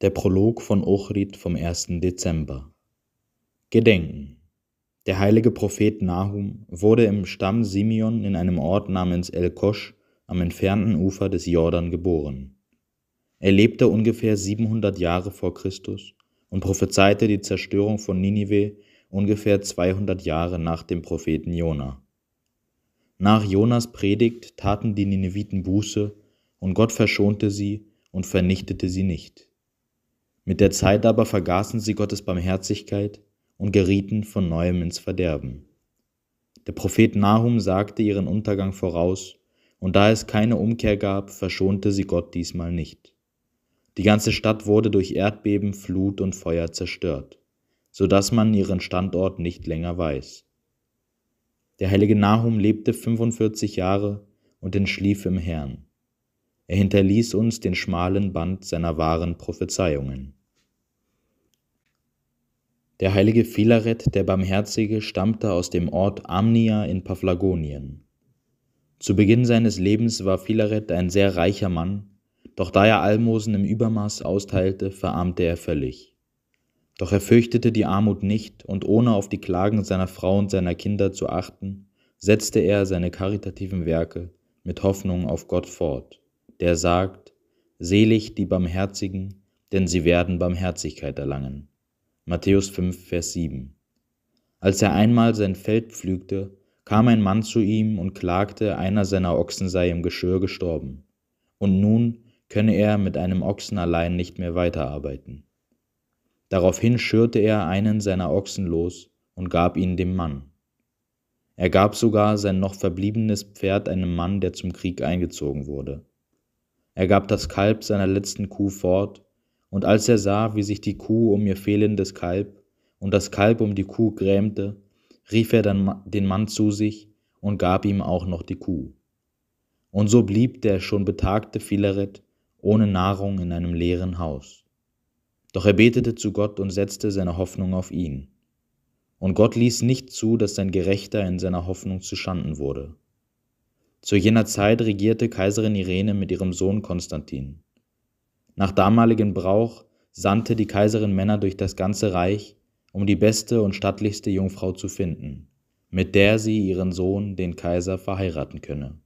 Der Prolog von Ochrid vom 1. Dezember. Gedenken. Der heilige Prophet Nahum wurde im Stamm Simeon in einem Ort namens El Kosch am entfernten Ufer des Jordan geboren. Er lebte ungefähr 700 Jahre vor Christus und prophezeite die Zerstörung von Ninive ungefähr 200 Jahre nach dem Propheten Jona. Nach Jonas Predigt taten die Nineviten Buße und Gott verschonte sie und vernichtete sie nicht. Mit der Zeit aber vergaßen sie Gottes Barmherzigkeit und gerieten von neuem ins Verderben. Der Prophet Nahum sagte ihren Untergang voraus, und da es keine Umkehr gab, verschonte sie Gott diesmal nicht. Die ganze Stadt wurde durch Erdbeben, Flut und Feuer zerstört, so dass man ihren Standort nicht länger weiß. Der heilige Nahum lebte 45 Jahre und entschlief im Herrn. Er hinterließ uns den schmalen Band seiner wahren Prophezeiungen. Der heilige Philaret der Barmherzige stammte aus dem Ort Amnia in Paphlagonien. Zu Beginn seines Lebens war Philaret ein sehr reicher Mann, doch da er Almosen im Übermaß austeilte, verarmte er völlig. Doch er fürchtete die Armut nicht, und ohne auf die Klagen seiner Frau und seiner Kinder zu achten, setzte er seine karitativen Werke mit Hoffnung auf Gott fort, der sagt, Selig die Barmherzigen, denn sie werden Barmherzigkeit erlangen. Matthäus 5, Vers 7. Als er einmal sein Feld pflügte, kam ein Mann zu ihm und klagte, einer seiner Ochsen sei im Geschirr gestorben, und nun könne er mit einem Ochsen allein nicht mehr weiterarbeiten. Daraufhin schürte er einen seiner Ochsen los und gab ihn dem Mann. Er gab sogar sein noch verbliebenes Pferd einem Mann, der zum Krieg eingezogen wurde. Er gab das Kalb seiner letzten Kuh fort und als er sah, wie sich die Kuh um ihr fehlendes Kalb und das Kalb um die Kuh grämte, rief er dann den Mann zu sich und gab ihm auch noch die Kuh. Und so blieb der schon betagte Philaret ohne Nahrung in einem leeren Haus. Doch er betete zu Gott und setzte seine Hoffnung auf ihn. Und Gott ließ nicht zu, dass sein Gerechter in seiner Hoffnung zuschanden wurde. Zu jener Zeit regierte Kaiserin Irene mit ihrem Sohn Konstantin. Nach damaligem Brauch sandte die Kaiserin Männer durch das ganze Reich, um die beste und stattlichste Jungfrau zu finden, mit der sie ihren Sohn, den Kaiser, verheiraten könne.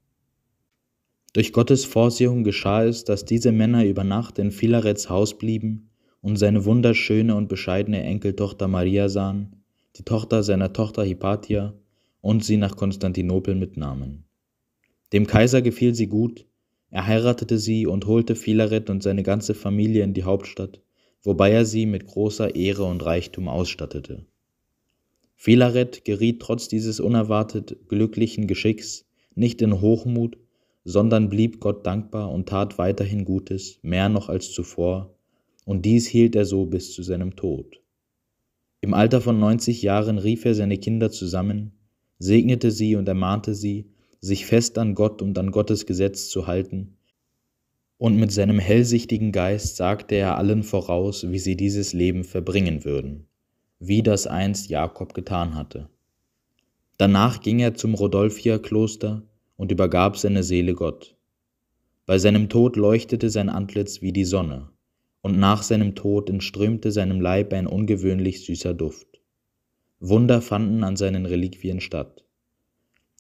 Durch Gottes Vorsehung geschah es, dass diese Männer über Nacht in Filarets Haus blieben und seine wunderschöne und bescheidene Enkeltochter Maria sahen, die Tochter seiner Tochter Hypatia, und sie nach Konstantinopel mitnahmen. Dem Kaiser gefiel sie gut, er heiratete sie und holte Filaret und seine ganze Familie in die Hauptstadt, wobei er sie mit großer Ehre und Reichtum ausstattete. Filaret geriet trotz dieses unerwartet glücklichen Geschicks nicht in Hochmut, sondern blieb Gott dankbar und tat weiterhin Gutes, mehr noch als zuvor, und dies hielt er so bis zu seinem Tod. Im Alter von 90 Jahren rief er seine Kinder zusammen, segnete sie und ermahnte sie, sich fest an Gott und an Gottes Gesetz zu halten. Und mit seinem hellsichtigen Geist sagte er allen voraus, wie sie dieses Leben verbringen würden, wie das einst Jakob getan hatte. Danach ging er zum Rodolphierkloster und übergab seine Seele Gott. Bei seinem Tod leuchtete sein Antlitz wie die Sonne, und nach seinem Tod entströmte seinem Leib ein ungewöhnlich süßer Duft. Wunder fanden an seinen Reliquien statt.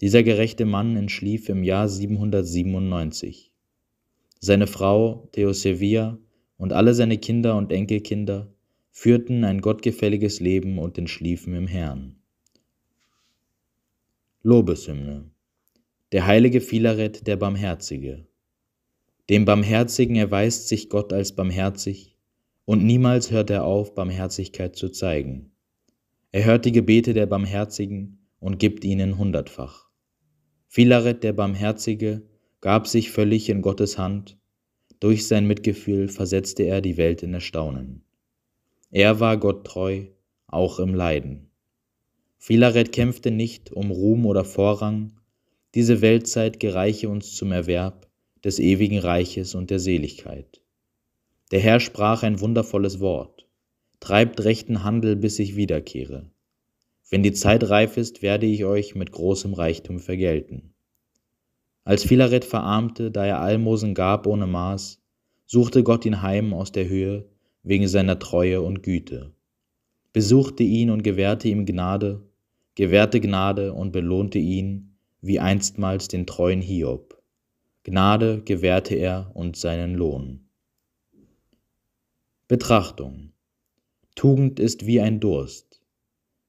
Dieser gerechte Mann entschlief im Jahr 797. Seine Frau Theosevia und alle seine Kinder und Enkelkinder führten ein gottgefälliges Leben und entschliefen im Herrn. Lobeshymne Der heilige Philaret, der Barmherzige. Dem Barmherzigen erweist sich Gott als barmherzig, und niemals hört er auf, Barmherzigkeit zu zeigen. Er hört die Gebete der Barmherzigen und gibt ihnen hundertfach. Philaret der Barmherzige gab sich völlig in Gottes Hand, durch sein Mitgefühl versetzte er die Welt in Erstaunen. Er war Gott treu, auch im Leiden. Philaret kämpfte nicht um Ruhm oder Vorrang, diese Weltzeit gereiche uns zum Erwerb des ewigen Reiches und der Seligkeit. Der Herr sprach ein wundervolles Wort, treibt rechten Handel, bis ich wiederkehre. Wenn die Zeit reif ist, werde ich euch mit großem Reichtum vergelten. Als Philaret verarmte, da er Almosen gab ohne Maß, suchte Gott ihn heim aus der Höhe wegen seiner Treue und Güte, besuchte ihn und gewährte ihm Gnade, gewährte Gnade und belohnte ihn, wie einstmals den treuen Hiob. Gnade gewährte er und seinen Lohn. Betrachtung Tugend ist wie ein Durst,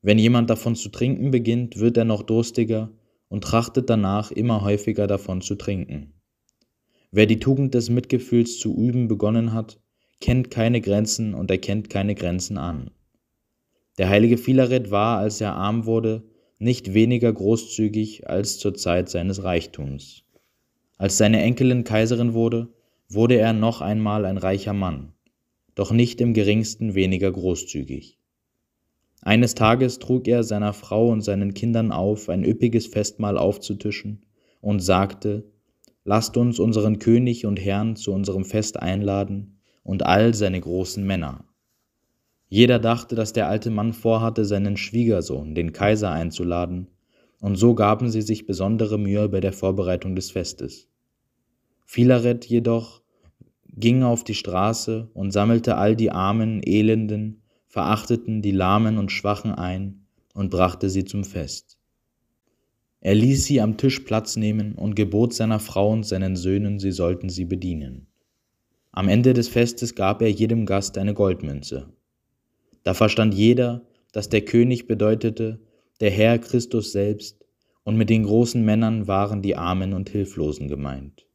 wenn jemand davon zu trinken beginnt, wird er noch durstiger und trachtet danach, immer häufiger davon zu trinken. Wer die Tugend des Mitgefühls zu üben begonnen hat, kennt keine Grenzen und erkennt keine Grenzen an. Der heilige Philaret war, als er arm wurde, nicht weniger großzügig als zur Zeit seines Reichtums. Als seine Enkelin Kaiserin wurde, wurde er noch einmal ein reicher Mann, doch nicht im geringsten weniger großzügig. Eines Tages trug er seiner Frau und seinen Kindern auf, ein üppiges Festmahl aufzutischen, und sagte, Lasst uns unseren König und Herrn zu unserem Fest einladen und all seine großen Männer. Jeder dachte, dass der alte Mann vorhatte, seinen Schwiegersohn, den Kaiser, einzuladen, und so gaben sie sich besondere Mühe bei der Vorbereitung des Festes. Filaret jedoch ging auf die Straße und sammelte all die Armen, Elenden verachteten die Lahmen und Schwachen ein und brachte sie zum Fest. Er ließ sie am Tisch Platz nehmen und gebot seiner Frau und seinen Söhnen, sie sollten sie bedienen. Am Ende des Festes gab er jedem Gast eine Goldmünze. Da verstand jeder, dass der König bedeutete, der Herr Christus selbst, und mit den großen Männern waren die Armen und Hilflosen gemeint.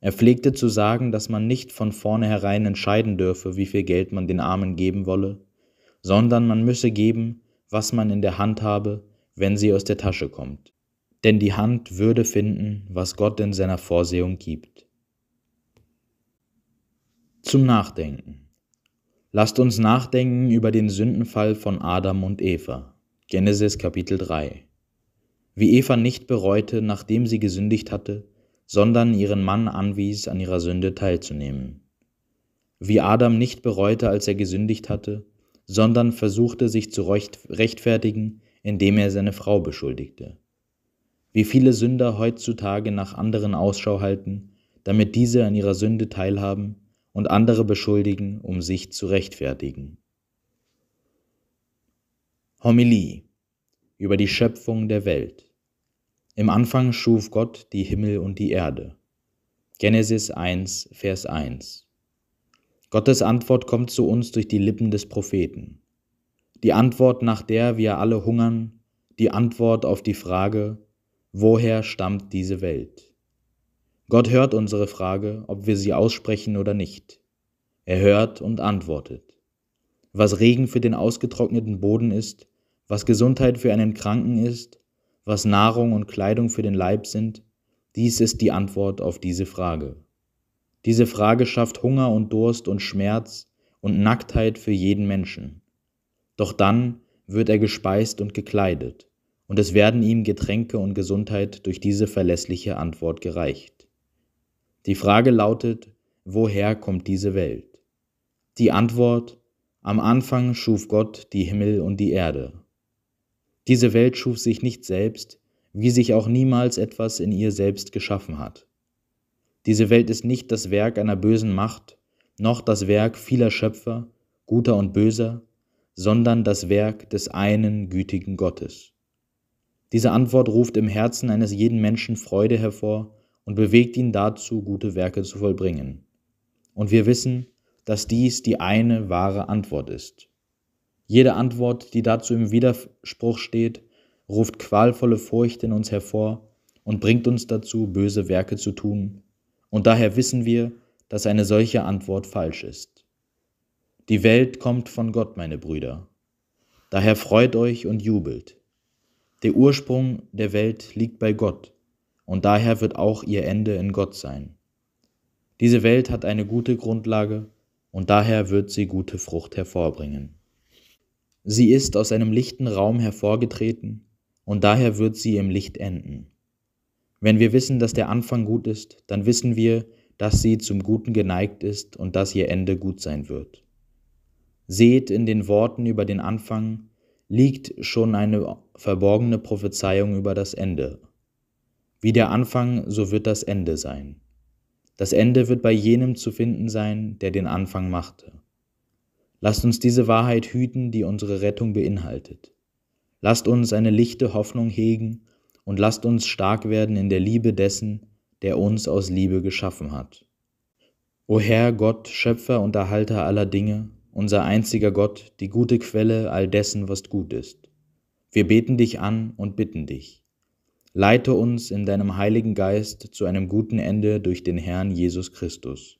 Er pflegte zu sagen, dass man nicht von vornherein entscheiden dürfe, wie viel Geld man den Armen geben wolle, sondern man müsse geben, was man in der Hand habe, wenn sie aus der Tasche kommt. Denn die Hand würde finden, was Gott in seiner Vorsehung gibt. Zum Nachdenken. Lasst uns nachdenken über den Sündenfall von Adam und Eva. Genesis Kapitel 3. Wie Eva nicht bereute, nachdem sie gesündigt hatte, sondern ihren Mann anwies, an ihrer Sünde teilzunehmen. Wie Adam nicht bereute, als er gesündigt hatte, sondern versuchte sich zu rechtfertigen, indem er seine Frau beschuldigte. Wie viele Sünder heutzutage nach anderen Ausschau halten, damit diese an ihrer Sünde teilhaben und andere beschuldigen, um sich zu rechtfertigen. Homilie über die Schöpfung der Welt. Im Anfang schuf Gott die Himmel und die Erde. Genesis 1, Vers 1. Gottes Antwort kommt zu uns durch die Lippen des Propheten. Die Antwort, nach der wir alle hungern, die Antwort auf die Frage, woher stammt diese Welt? Gott hört unsere Frage, ob wir sie aussprechen oder nicht. Er hört und antwortet. Was Regen für den ausgetrockneten Boden ist, was Gesundheit für einen Kranken ist, was Nahrung und Kleidung für den Leib sind? Dies ist die Antwort auf diese Frage. Diese Frage schafft Hunger und Durst und Schmerz und Nacktheit für jeden Menschen. Doch dann wird er gespeist und gekleidet, und es werden ihm Getränke und Gesundheit durch diese verlässliche Antwort gereicht. Die Frage lautet, woher kommt diese Welt? Die Antwort, am Anfang schuf Gott die Himmel und die Erde. Diese Welt schuf sich nicht selbst, wie sich auch niemals etwas in ihr selbst geschaffen hat. Diese Welt ist nicht das Werk einer bösen Macht, noch das Werk vieler Schöpfer, guter und böser, sondern das Werk des einen gütigen Gottes. Diese Antwort ruft im Herzen eines jeden Menschen Freude hervor und bewegt ihn dazu, gute Werke zu vollbringen. Und wir wissen, dass dies die eine wahre Antwort ist. Jede Antwort, die dazu im Widerspruch steht, ruft qualvolle Furcht in uns hervor und bringt uns dazu, böse Werke zu tun. Und daher wissen wir, dass eine solche Antwort falsch ist. Die Welt kommt von Gott, meine Brüder. Daher freut euch und jubelt. Der Ursprung der Welt liegt bei Gott, und daher wird auch ihr Ende in Gott sein. Diese Welt hat eine gute Grundlage, und daher wird sie gute Frucht hervorbringen. Sie ist aus einem lichten Raum hervorgetreten, und daher wird sie im Licht enden. Wenn wir wissen, dass der Anfang gut ist, dann wissen wir, dass sie zum Guten geneigt ist und dass ihr Ende gut sein wird. Seht in den Worten über den Anfang, liegt schon eine verborgene Prophezeiung über das Ende. Wie der Anfang, so wird das Ende sein. Das Ende wird bei jenem zu finden sein, der den Anfang machte. Lasst uns diese Wahrheit hüten, die unsere Rettung beinhaltet. Lasst uns eine lichte Hoffnung hegen und lasst uns stark werden in der Liebe dessen, der uns aus Liebe geschaffen hat. O Herr Gott, Schöpfer und Erhalter aller Dinge, unser einziger Gott, die gute Quelle all dessen, was gut ist. Wir beten dich an und bitten dich. Leite uns in deinem heiligen Geist zu einem guten Ende durch den Herrn Jesus Christus.